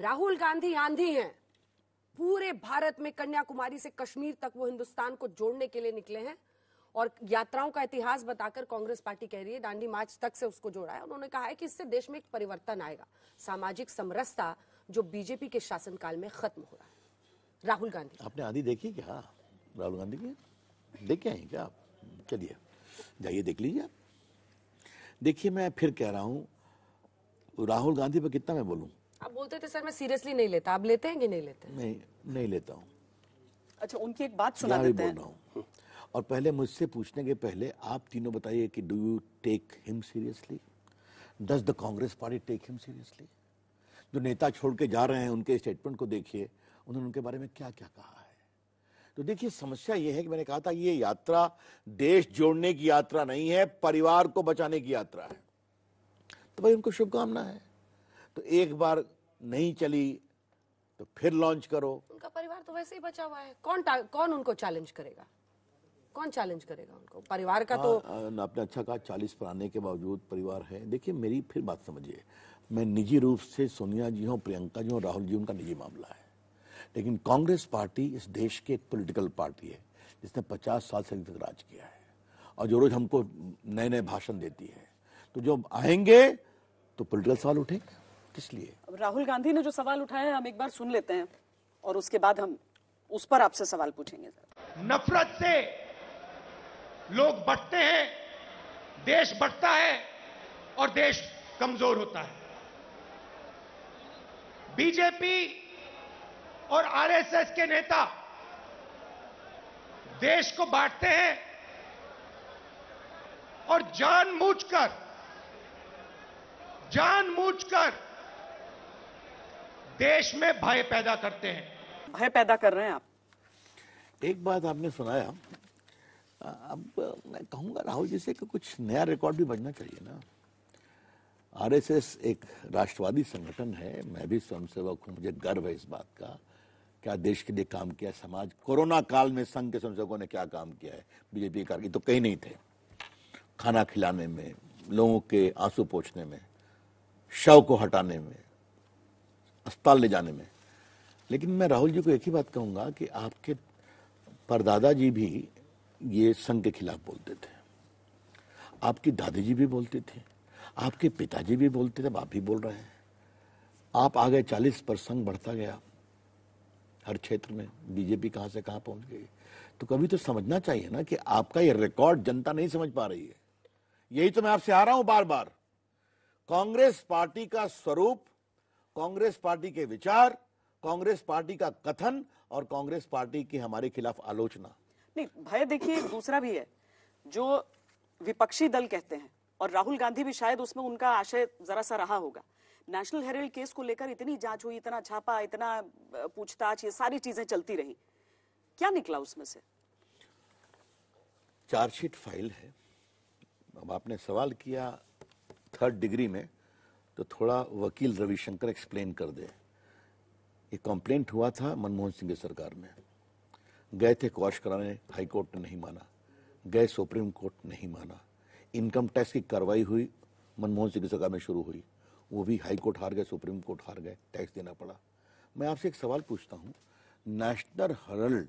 राहुल गांधी आंधी हैं पूरे भारत में कन्याकुमारी से कश्मीर तक वो हिंदुस्तान को जोड़ने के लिए निकले हैं और यात्राओं का इतिहास बताकर कांग्रेस पार्टी कह रही है दांडी मार्च तक से उसको जोड़ा है उन्होंने कहा है कि इससे देश में एक परिवर्तन आएगा सामाजिक समरसता जो बीजेपी के शासनकाल में खत्म हो रहा है राहुल गांधी आपने आंधी देखी क्या राहुल गांधी की देखे हैं क्या आप चलिए जाइए देख लीजिए आप देखिए मैं फिर कह रहा हूँ राहुल गांधी पर कितना मैं बोलूं आप बोलते थे सर मैं सीरियसली नहीं लेता आप लेते हैं कि नहीं लेते नहीं नहीं लेता हूँ अच्छा उनकी एक बात सुना देते बोल रहा हूँ और पहले मुझसे पूछने के पहले आप तीनों बताइए कि do you take him seriously does the Congress party take him seriously जो नेता छोड़ के जा रहे हैं उनके स्टेटमेंट को देखिए उन्होंने उनके बारे में क्या क्या कहा है तो देखिए समस्या ये है कि मैंने कहा था ये यात्रा देश जोड़ने की यात्रा नहीं है परिवार को बचाने की यात्रा है तो भाई उनको शुभकामना है तो एक बार नहीं चली तो फिर लॉन्च करो उनका परिवार तो वैसे ही बचा हुआ है कौन कौन उनको चैलेंज करेगा कौन चैलेंज करेगा उनको परिवार का तो हाँ, हाँ, आपने अच्छा कहा चालीस पुराने के बावजूद परिवार है देखिए मेरी फिर बात समझिए मैं निजी रूप से सोनिया जी हूँ प्रियंका जी हूँ राहुल जी उनका निजी मामला है लेकिन कांग्रेस पार्टी इस देश की एक पोलिटिकल पार्टी है जिसने पचास साल से तक राज किया है और जो रोज हमको नए नए भाषण देती है तो जो आएंगे तो पोलिटिकल सवाल उठेगा किस लिए राहुल गांधी ने जो सवाल उठाया है हम एक बार सुन लेते हैं और उसके बाद हम उस पर आपसे सवाल पूछेंगे सर नफरत से लोग बढ़ते हैं देश बढ़ता है और देश कमजोर होता है बीजेपी और आरएसएस के नेता देश को बांटते हैं और जानबूझकर जानबूझकर देश में भय पैदा करते हैं भय पैदा कर रहे हैं आप एक बात आपने सुनाया अब मैं कहूंगा राहुल जी से कि कुछ नया रिकॉर्ड भी बनना चाहिए ना आरएसएस एक राष्ट्रवादी संगठन है मैं भी स्वयंसेवक हूँ मुझे गर्व है इस बात का क्या देश के लिए काम किया समाज कोरोना काल में संघ के स्वयंसेवकों ने क्या काम किया है बीजेपी कार्य तो कहीं नहीं थे खाना खिलाने में लोगों के आंसू पोछने में शव को हटाने में अस्पताल ले जाने में लेकिन मैं राहुल जी को एक ही बात कहूंगा कि आपके परदादा जी भी ये संघ के खिलाफ बोलते थे आपकी दादी जी भी बोलते थे आपके पिताजी भी बोलते थे आप भी बोल रहे हैं आप आ गए चालीस पर संघ बढ़ता गया हर क्षेत्र में बीजेपी कहां से कहां पहुंच गई तो कभी तो समझना चाहिए ना कि आपका ये रिकॉर्ड जनता नहीं समझ पा रही है यही तो मैं आपसे आ रहा हूं बार बार कांग्रेस पार्टी का स्वरूप कांग्रेस पार्टी के विचार कांग्रेस पार्टी का कथन और कांग्रेस पार्टी की हमारे खिलाफ आलोचना नहीं भय देखिए दूसरा भी है जो विपक्षी दल कहते हैं और राहुल गांधी भी शायद उसमें उनका आशय जरा सा रहा होगा नेशनल हेरल्ड केस को लेकर इतनी जांच हुई इतना छापा इतना पूछताछ ये सारी चीजें चलती रही क्या निकला उसमें से चार्जशीट फाइल है अब आपने सवाल किया थर्ड डिग्री में तो थोड़ा वकील रविशंकर एक्सप्लेन कर दे ये कंप्लेंट हुआ था मनमोहन सिंह की सरकार में गए थे क्वाश कराने हाई कोर्ट ने नहीं माना गए सुप्रीम कोर्ट नहीं माना इनकम टैक्स की कार्रवाई हुई मनमोहन सिंह की सरकार में शुरू हुई वो भी हाई कोर्ट हार गए सुप्रीम कोर्ट हार गए टैक्स देना पड़ा मैं आपसे एक सवाल पूछता हूँ नेशनल हेरल्ड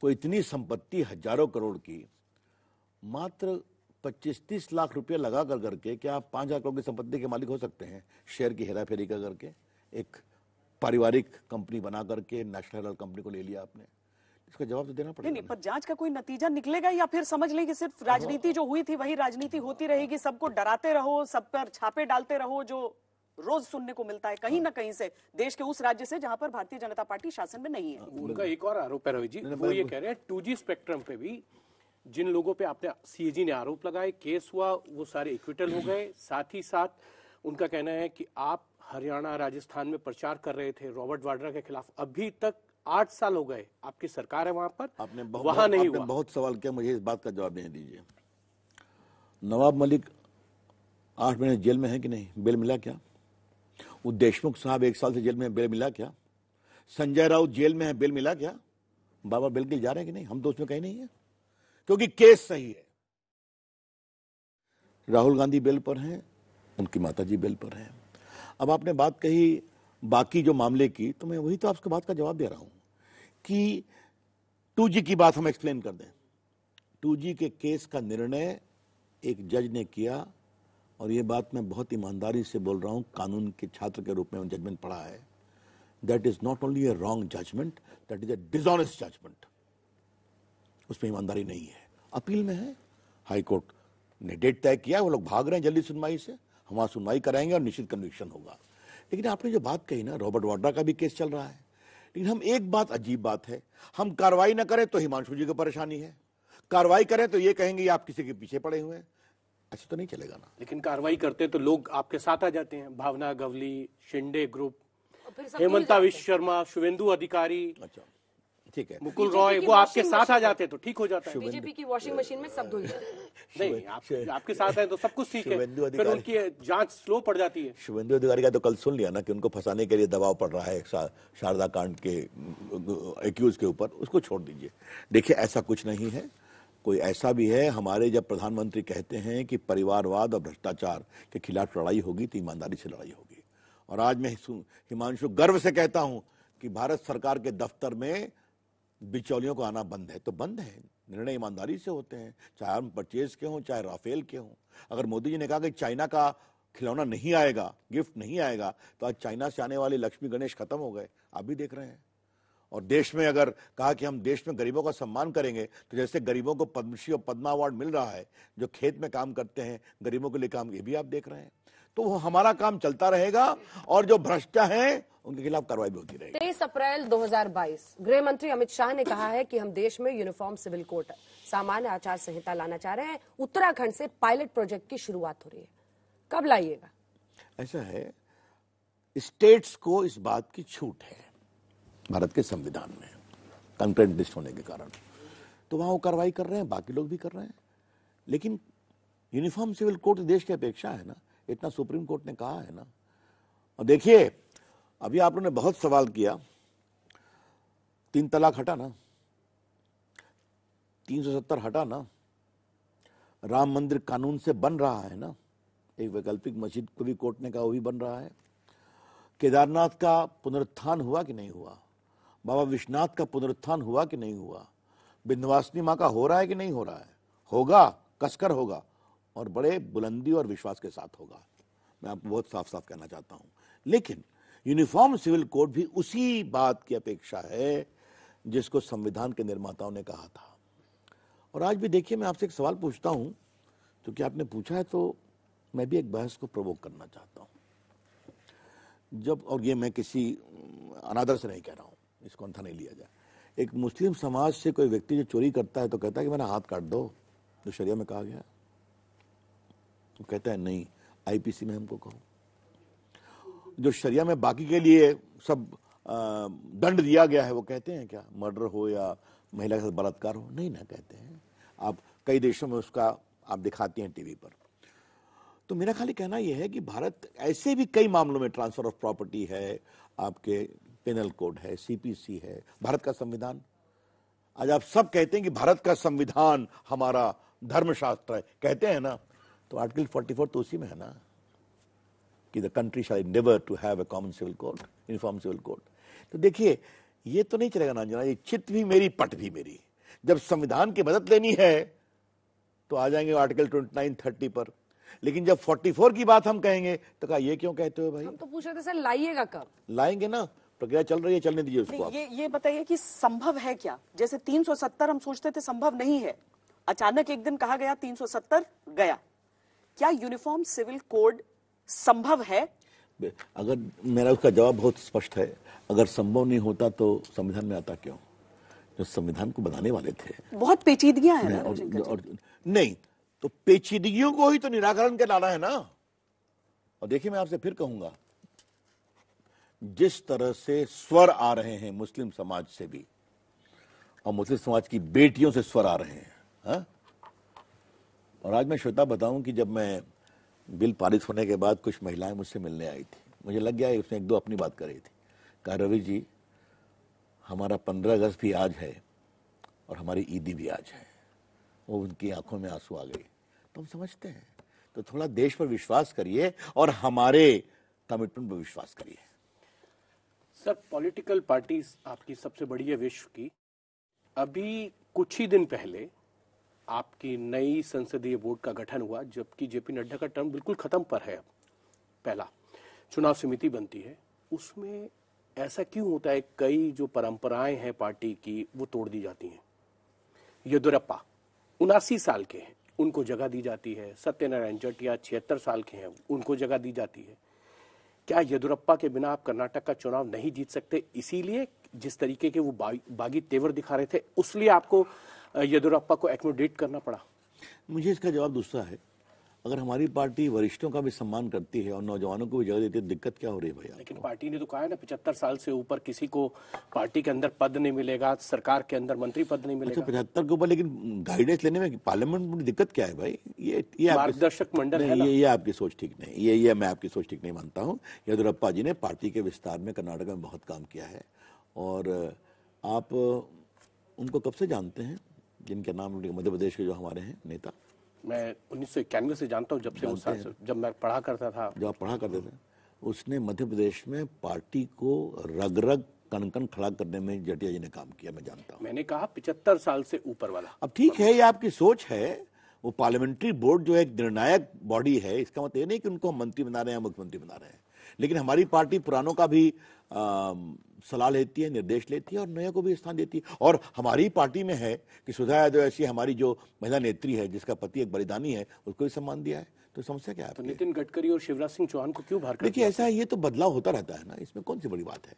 को इतनी संपत्ति हजारों करोड़ की मात्र पच्चीस तीस लाख रुपया लगा कर करके क्या आप पाँच हजार करोड़ की संपत्ति के मालिक हो सकते हैं शेयर की हेरा फेरी कर करके एक पारिवारिक कंपनी बना करके नेशनल कंपनी को ले लिया आपने इसका जवाब तो देना पड़ेगा नहीं, नहीं पर जांच का कोई नतीजा निकलेगा या फिर समझ लें कि सिर्फ राजनीति जो हुई थी वही राजनीति होती रहेगी सबको डराते रहो सब पर छापे डालते रहो जो रोज सुनने को मिलता है कहीं ना कहीं से देश के उस राज्य से जहां पर भारतीय जनता पार्टी शासन में नहीं है उनका एक और आरोप है रवि जी वो ये कह रहे हैं टू स्पेक्ट्रम पे भी जिन लोगों पे आपने सी ने आरोप लगाए केस हुआ वो सारे इक्विटल हो गए साथ ही साथ उनका कहना है कि आप हरियाणा राजस्थान में प्रचार कर रहे थे रॉबर्ट वाड्रा के खिलाफ अभी तक आठ साल हो गए आपकी सरकार है वहां पर आपने बहुत वहां नहीं आपने बहुत सवाल किया मुझे इस बात का जवाब नहीं दीजिए नवाब मलिक आठ महीने जेल में है कि नहीं बेल मिला क्या वो देशमुख साहब एक साल से जेल में बेल मिला क्या संजय राउत जेल में है बेल मिला क्या बाबा बिल्कुल जा रहे हैं कि नहीं हम तो उसमें कहीं नहीं है क्योंकि केस सही है राहुल गांधी बेल पर हैं उनकी माताजी बेल पर हैं अब आपने बात कही बाकी जो मामले की तो मैं वही तो आपके बात का जवाब दे रहा हूं कि टू जी की बात हम एक्सप्लेन कर दें टू जी के केस का निर्णय एक जज ने किया और यह बात मैं बहुत ईमानदारी से बोल रहा हूं कानून के छात्र के रूप में जजमेंट पढ़ा है that is not only a wrong judgement that is a dishonest judgement उसमें ईमानदारी नहीं है अपील में है हाईकोर्ट ने डेट तय किया वो लोग भाग रहे हैं जल्दी सुनवाई से हम वहाँ सुनवाई कराएंगे और निश्चित कन्विक्शन होगा लेकिन आपने जो बात कही ना रॉबर्ट वाड्रा का भी केस चल रहा है लेकिन हम एक बात अजीब बात है हम कार्रवाई ना करें तो हिमांशु जी को परेशानी है कार्रवाई करें तो ये कहेंगे आप किसी के पीछे पड़े हुए हैं ऐसे तो नहीं चलेगा ना लेकिन कार्रवाई करते तो लोग आपके साथ आ जाते हैं भावना गवली शिंडे ग्रुप हेमंता विश्व शर्मा शुभेंदु अधिकारी अच्छा ठीक है मुकुल रॉय वो आपके साथ आ जाते तो ठीक हो जाता है बीजेपी की वॉशिंग मशीन में सब धुल नहीं आपके साथ है तो सब कुछ ठीक है फिर उनकी जांच स्लो पड़ जाती है शुभेंदु अधिकारी का तो कल सुन लिया ना कि उनको फंसाने के लिए दबाव पड़ रहा है शारदा कांड के एक्यूज के ऊपर उसको छोड़ दीजिए देखिए ऐसा कुछ नहीं है कोई ऐसा भी है हमारे जब प्रधानमंत्री कहते हैं कि परिवारवाद और भ्रष्टाचार के खिलाफ लड़ाई होगी तो ईमानदारी से लड़ाई होगी और आज मैं हिमांशु गर्व से कहता हूं कि भारत सरकार के दफ्तर में बिचौलियों को आना बंद है तो बंद है निर्णय ईमानदारी से होते हैं चाहे हम परचेज के हों चाहे राफेल के हों अगर मोदी जी ने कहा कि चाइना का खिलौना नहीं आएगा गिफ्ट नहीं आएगा तो आज चाइना से आने वाले लक्ष्मी गणेश खत्म हो गए आप भी देख रहे हैं और देश में अगर कहा कि हम देश में गरीबों का सम्मान करेंगे तो जैसे गरीबों को पद्मश्री और पद्मा अवार्ड मिल रहा है जो खेत में काम करते हैं गरीबों के लिए काम ये भी आप देख रहे हैं तो वो हमारा काम चलता रहेगा और जो भ्रष्ट है उनके खिलाफ कार्रवाई भी होती रहेगी तेईस अप्रैल 2022 गृह मंत्री अमित शाह ने कहा है कि हम देश में यूनिफॉर्म सिविल कोड सामान्य आचार संहिता लाना चाह रहे हैं उत्तराखंड से पायलट प्रोजेक्ट की शुरुआत हो रही है कब लाइएगा ऐसा है स्टेट्स को इस बात की छूट है भारत के संविधान में कंटेंट लिस्ट होने के कारण तो वहां वो कार्रवाई कर रहे हैं बाकी लोग भी कर रहे हैं लेकिन यूनिफॉर्म सिविल कोड देश की अपेक्षा है ना इतना सुप्रीम कोर्ट ने कहा है ना और देखिए अभी आप लोगों ने बहुत सवाल किया तीन तलाक हटा ना तीन सौ सत्तर हटा ना राम मंदिर कानून से बन रहा है ना एक वैकल्पिक मस्जिद को भी कोर्ट ने कहा वो भी बन रहा है केदारनाथ का पुनरुत्थान हुआ कि नहीं हुआ बाबा विश्वनाथ का पुनरुत्थान हुआ कि नहीं हुआ बिंदवासिनी माँ का हो रहा है कि नहीं हो रहा है होगा कसकर होगा और बड़े बुलंदी और विश्वास के साथ होगा मैं आपको बहुत साफ साफ कहना चाहता हूँ लेकिन यूनिफॉर्म सिविल कोड भी उसी बात की अपेक्षा है जिसको संविधान के निर्माताओं ने कहा था और आज भी देखिए मैं आपसे एक सवाल पूछता हूं तो क्योंकि आपने पूछा है तो मैं भी एक बहस को प्रवोक करना चाहता हूँ जब और ये मैं किसी अनादर से नहीं कह रहा हूँ इसको अंथा नहीं लिया जाए एक मुस्लिम समाज से कोई व्यक्ति जो चोरी करता है तो कहता है कि मेरा हाथ काट दो जो शरिया में कहा गया है तो कहता है नहीं आईपीसी में हमको कहो जो शरिया में बाकी के लिए सब दंड दिया गया है वो कहते हैं क्या मर्डर हो या महिला के साथ बलात्कार हो नहीं ना कहते हैं आप कई देशों में उसका आप दिखाते हैं टीवी पर तो मेरा खाली कहना यह है कि भारत ऐसे भी कई मामलों में ट्रांसफर ऑफ प्रॉपर्टी है आपके पेनल कोड है सीपीसी है भारत का संविधान आज आप सब कहते हैं कि भारत का संविधान हमारा धर्मशास्त्र है कहते हैं ना तो आर्टिकल 44 तो उसी में है ना कि the country shall never to have a common civil code uniform civil code तो देखिए ये तो नहीं चलेगा ना जना ये चित भी मेरी पट भी मेरी जब संविधान की मदद लेनी है तो आ जाएंगे आर्टिकल ट्वेंटी नाइन पर लेकिन जब 44 की बात हम कहेंगे तो कहा ये क्यों कहते हो भाई हम तो पूछ रहे थे सर लाइएगा कब लाएंगे ना प्रक्रिया चल रही है चलने दीजिए उसको ये ये बताइए कि संभव है क्या जैसे 370 हम सोचते थे संभव नहीं है अचानक एक दिन कहा गया 370 गया क्या यूनिफॉर्म सिविल कोड संभव है अगर मेरा उसका जवाब बहुत स्पष्ट है अगर संभव नहीं होता तो संविधान में आता क्यों जो संविधान को बनाने वाले थे बहुत पेचीदगियां हैं और, और, नहीं तो पेचीदगियों को ही तो निराकरण के लाना है ना और देखिए मैं आपसे फिर कहूंगा जिस तरह से स्वर आ रहे हैं मुस्लिम समाज से भी और मुस्लिम समाज की बेटियों से स्वर आ रहे हैं हा? और आज मैं श्वेता बताऊं कि जब मैं बिल पारित होने के बाद कुछ महिलाएं मुझसे मिलने आई थी मुझे लग गया उसने एक दो अपनी बात कर रही थी कहा रवि जी हमारा पंद्रह अगस्त भी आज है और हमारी ईदी भी आज है वो उनकी आंखों में आंसू आ गए तो हम समझते हैं तो थोड़ा देश पर विश्वास करिए और हमारे कमिटमेंट पर विश्वास करिए सर पॉलिटिकल पार्टीज आपकी सबसे बड़ी है विश्व की अभी कुछ ही दिन पहले आपकी नई संसदीय बोर्ड का गठन हुआ जबकि जेपी नड्डा का टर्म बिल्कुल खत्म पर है पहला चुनाव समिति बनती है उसमें ऐसा क्यों होता है कई जो परंपराएं हैं पार्टी की वो तोड़ दी जाती हैं येदुरप्पा उनासी साल के हैं उनको जगह दी जाती है सत्यनारायण जटिया छिहत्तर साल के हैं उनको जगह दी जाती है क्या येदुरप्पा के बिना आप कर्नाटक का चुनाव नहीं जीत सकते इसीलिए जिस तरीके के वो बागी तेवर दिखा रहे थे उसलिए आपको येदुरप्पा को एकोमोडेट करना पड़ा मुझे इसका जवाब दूसरा है अगर हमारी पार्टी वरिष्ठों का भी सम्मान करती है और नौजवानों को भी जगह देती है दिक्कत क्या हो रही है भैया लेकिन पार्टी ने तो कहा है ना पचहत्तर साल से ऊपर किसी को पार्टी के अंदर पद नहीं मिलेगा सरकार के अंदर मंत्री पद नहीं अच्छा, मिलेगा अच्छा, पचहत्तर के ऊपर लेकिन गाइडेंस लेने में पार्लियामेंट में दिक्कत क्या है भाई ये ये मार्गदर्शक मंडल है ये ये आपकी सोच ठीक नहीं ये ये मैं आपकी सोच ठीक नहीं मानता हूँ येदुरप्पा जी ने पार्टी के विस्तार में कर्नाटक में बहुत काम किया है और आप उनको कब से जानते हैं जिनके नाम मध्य प्रदेश के जो हमारे हैं नेता मैं उन्नीस सौ इक्यानवे से जानता हूँ जब से उस जब मैं पढ़ा करता था जब आप पढ़ा करते थे उसने मध्य प्रदेश में पार्टी को रग रग कनकन खड़ा करने में जटिया जी ने काम किया मैं जानता हूँ मैंने कहा पिछहत्तर साल से ऊपर वाला अब ठीक है ये आपकी सोच है वो पार्लियामेंट्री बोर्ड जो एक निर्णायक बॉडी है इसका मतलब ये नहीं कि उनको हम मंत्री बना रहे हैं मुख्यमंत्री बना रहे हैं लेकिन हमारी पार्टी पुरानों का भी आ, सलाह लेती है निर्देश लेती है और नया को भी स्थान देती है और हमारी पार्टी में है कि सुधा यादव ऐसी हमारी जो महिला नेत्री है जिसका पति एक बलिदानी है उसको भी सम्मान दिया है तो समस्या क्या है तो नितिन गडकरी और शिवराज सिंह चौहान को क्यों भार देखिए ऐसा है ये तो बदलाव होता रहता है ना इसमें कौन सी बड़ी बात है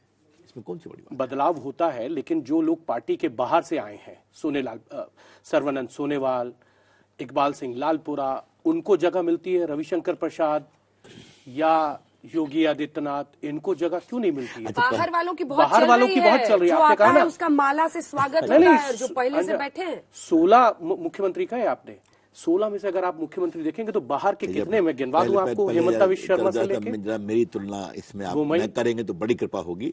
इसमें कौन सी बड़ी बात बदलाव होता है लेकिन जो लोग पार्टी के बाहर से आए हैं सोनेलाल सर्वानंद सोनेवाल इकबाल सिंह लालपुरा उनको जगह मिलती है रविशंकर प्रसाद या योगी आदित्यनाथ इनको जगह क्यों नहीं मिलती है अच्छा, बाहर वालों की बहुत बाहर वालों की बहुत चल रही है आपने कहा ना उसका माला से स्वागत नहीं, नहीं, जो पहले से बैठे हैं सोलह मुख्यमंत्री का है आपने सोलह में से अगर आप मुख्यमंत्री देखेंगे तो बाहर के तो कितने में गिनवा दूं आपको हेमंत विश्व शर्मा से लेके मेरी तुलना इसमें आप करेंगे तो बड़ी कृपा होगी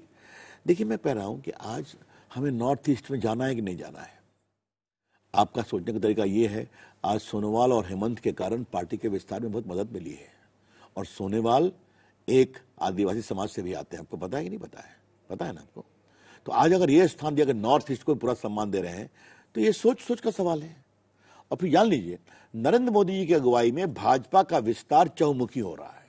देखिए मैं कह रहा हूं कि आज हमें नॉर्थ ईस्ट में जाना है कि नहीं जाना है आपका सोचने का तरीका ये है आज सोनोवाल और हेमंत के कारण पार्टी के विस्तार में बहुत मदद मिली है और सोनेवाल एक आदिवासी समाज से भी आते हैं आपको पता है कि नहीं पता है पता है ना आपको तो आज अगर ये स्थान दिया अगर नॉर्थ ईस्ट को पूरा सम्मान दे रहे हैं तो ये सोच सोच का सवाल है और फिर जान लीजिए नरेंद्र मोदी जी की अगुवाई में भाजपा का विस्तार चौमुखी हो रहा है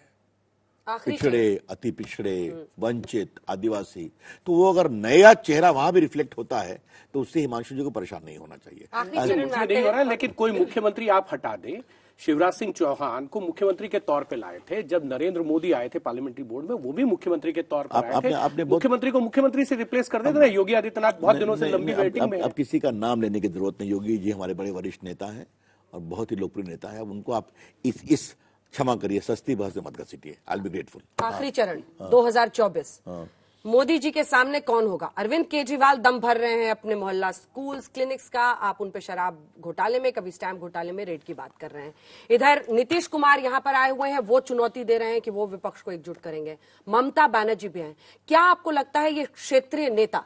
पिछड़े अति पिछड़े हम्म। वंचित आदिवासी तो वो अगर नया चेहरा वहां भी रिफ्लेक्ट होता है तो उससे हिमांशु जी को परेशान नहीं होना चाहिए नहीं हो रहा है लेकिन कोई मुख्यमंत्री आप हटा दें शिवराज सिंह चौहान को मुख्यमंत्री के तौर पर लाए थे जब नरेंद्र मोदी आए थे पार्लियामेंट्री बोर्ड में वो भी मुख्यमंत्री के तौर पर आए थे मुख्यमंत्री को मुख्यमंत्री से रिप्लेस कर देते योगी आदित्यनाथ बहुत दिनों से लंबी वेटिंग में अब किसी का नाम लेने की जरूरत नहीं योगी जी हमारे बड़े वरिष्ठ नेता है और बहुत ही लोकप्रिय नेता है उनको आप इस इस क्षमा करिए सस्ती बहस में मत सीटिए आई बी ग्रेटफुल आखिरी हाँ। चरण हाँ। दो चौबीस हाँ। मोदी जी के सामने कौन होगा अरविंद केजरीवाल दम भर रहे हैं अपने मोहल्ला स्कूल्स क्लिनिक्स का आप उन पर शराब घोटाले में कभी स्टैम्प घोटाले में रेड की बात कर रहे हैं इधर नीतीश कुमार यहां पर आए हुए हैं वो चुनौती दे रहे हैं कि वो विपक्ष को एकजुट करेंगे ममता बनर्जी भी हैं क्या आपको लगता है ये क्षेत्रीय नेता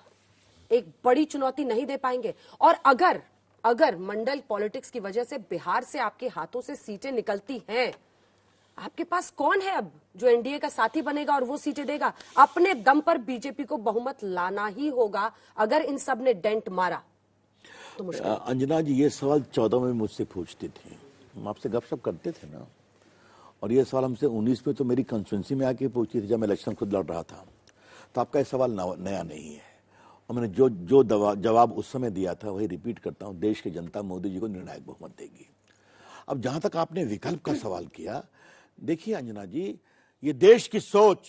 एक बड़ी चुनौती नहीं दे पाएंगे और अगर अगर मंडल पॉलिटिक्स की वजह से बिहार से आपके हाथों से सीटें निकलती हैं आपके पास कौन है अब जो एनडीए का साथी बनेगा और वो सीटें देगा अपने दम पर बीजेपी को बहुमत लाना ही होगा अगर इन सब ने डेंट मारा तो अंजना जी ये सवाल चौदह में मुझसे पूछते थे हम आपसे गपशप करते थे ना और ये सवाल हमसे उन्नीस में तो मेरी कंस्टिट्यूंसी में आके पूछती थी जब मैं इलेक्शन खुद लड़ रहा था तो आपका ये सवाल नया नहीं है और मैंने जो जो जवाब उस समय दिया था वही रिपीट करता हूँ देश की जनता मोदी जी को निर्णायक बहुमत देगी अब जहां तक आपने विकल्प का सवाल किया देखिए अंजना जी ये देश की सोच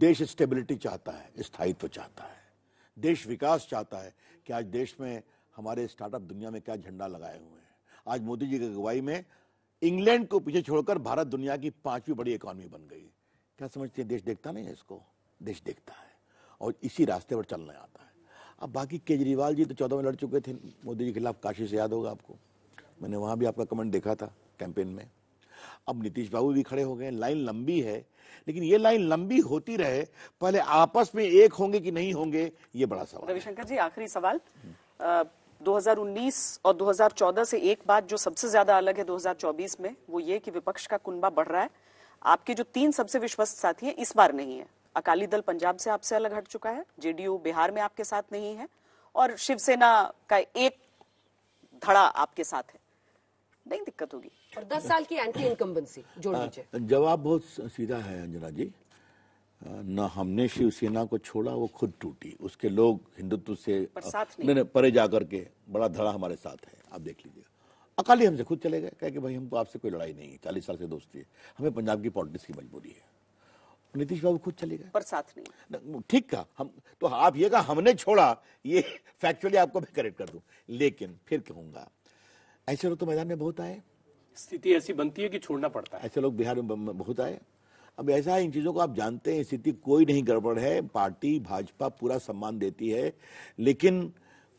देश स्टेबिलिटी चाहता है स्थायित्व चाहता है देश विकास चाहता है कि आज देश में हमारे स्टार्टअप दुनिया में क्या झंडा लगाए हुए हैं आज मोदी जी की अगुवाई में इंग्लैंड को पीछे छोड़कर भारत दुनिया की पांचवी बड़ी इकोनॉमी बन गई क्या समझते हैं देश देखता नहीं है इसको देश देखता है और इसी रास्ते पर चलना आता है अब बाकी केजरीवाल जी तो चौदह में लड़ चुके थे मोदी जी के खिलाफ काशी से याद होगा आपको मैंने वहाँ भी आपका कमेंट देखा था कैंपेन में अब नीतीश बाबू भी खड़े हो गए लाइन लंबी है लेकिन ये लाइन लंबी होती रहे पहले आपस में एक होंगे कि नहीं होंगे ये बड़ा सवाल रविशंकर जी आखिरी सवाल आ, 2019 और 2014 से एक बात जो सबसे ज्यादा अलग है 2024 में वो ये कि विपक्ष का कुनबा बढ़ रहा है आपके जो तीन सबसे विश्वस्त साथी हैं इस बार नहीं है अकाली दल पंजाब से आपसे अलग हट चुका है जेडीयू बिहार में आपके साथ नहीं है और शिवसेना का एक धड़ा आपके साथ है नहीं दिक्कत होगी और 10 साल की एंटी इनकम्बेंसी जोड़ लीजिए हाँ, जवाब बहुत सीधा है अंजना जी न हमने शिवसेना को छोड़ा वो खुद टूटी उसके लोग हिंदुत्व से नहीं नहीं परे जा करके बड़ा धड़ा हमारे साथ है आप देख लीजिए अकाली हमसे खुद चले गए कह के भाई हमको आपसे कोई लड़ाई नहीं है चालीस साल से दोस्ती है हमें पंजाब की पॉलिटिक्स की मजबूरी है नीतीश बाबू खुद चले गए पर साथ नहीं ठीक कहा हम तो आप ये कहा हमने छोड़ा ये फैक्चुअली आपको मैं करेक्ट कर दूं लेकिन फिर कहूंगा ऐसे लोग तो मैदान में बहुत आए स्थिति ऐसी बनती है कि छोड़ना पड़ता है ऐसे लोग बिहार में बहुत आए अब ऐसा है इन चीज़ों को आप जानते हैं स्थिति कोई नहीं गड़बड़ है पार्टी भाजपा पूरा सम्मान देती है लेकिन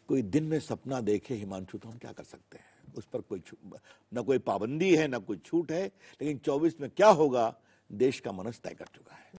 कोई दिन में सपना देखे हिमांशु तो हम क्या कर सकते हैं उस पर कोई न कोई पाबंदी है न कोई छूट है लेकिन 24 में क्या होगा देश का मनस तय कर चुका है